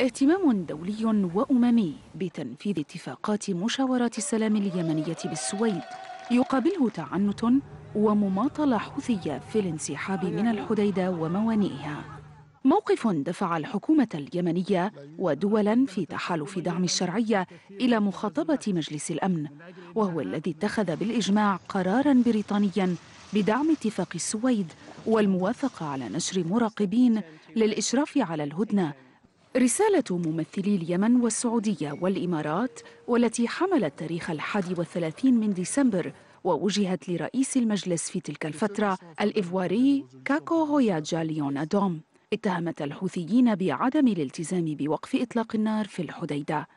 اهتمام دولي وأممي بتنفيذ اتفاقات مشاورات السلام اليمنية بالسويد يقابله تعنت ومماطلة حوثية في الانسحاب من الحديدة وموانئها موقف دفع الحكومة اليمنية ودولا في تحالف دعم الشرعية إلى مخاطبة مجلس الأمن وهو الذي اتخذ بالإجماع قرارا بريطانيا بدعم اتفاق السويد والموافقة على نشر مراقبين للإشراف على الهدنة رسالة ممثلي اليمن والسعودية والإمارات والتي حملت تاريخ الحادي والثلاثين من ديسمبر ووجهت لرئيس المجلس في تلك الفترة الإفواري كاكو هوياجا أدوم اتهمت الحوثيين بعدم الالتزام بوقف إطلاق النار في الحديدة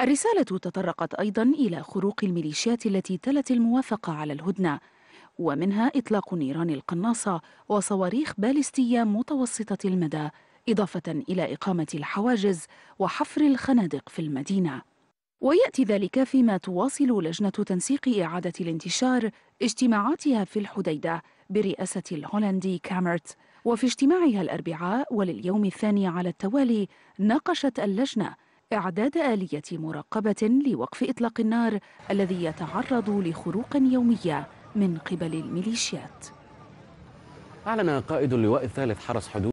الرسالة تطرقت أيضا إلى خروق الميليشيات التي تلت الموافقة على الهدنة ومنها إطلاق نيران القناصة وصواريخ باليستية متوسطة المدى إضافة إلى إقامة الحواجز وحفر الخنادق في المدينة ويأتي ذلك فيما تواصل لجنة تنسيق إعادة الانتشار اجتماعاتها في الحديدة برئاسة الهولندي كامرت وفي اجتماعها الأربعاء ولليوم الثاني على التوالي ناقشت اللجنة إعداد آلية مراقبة لوقف إطلاق النار الذي يتعرض لخروق يومية من قبل الميليشيات أعلن قائد اللواء الثالث حرس حدود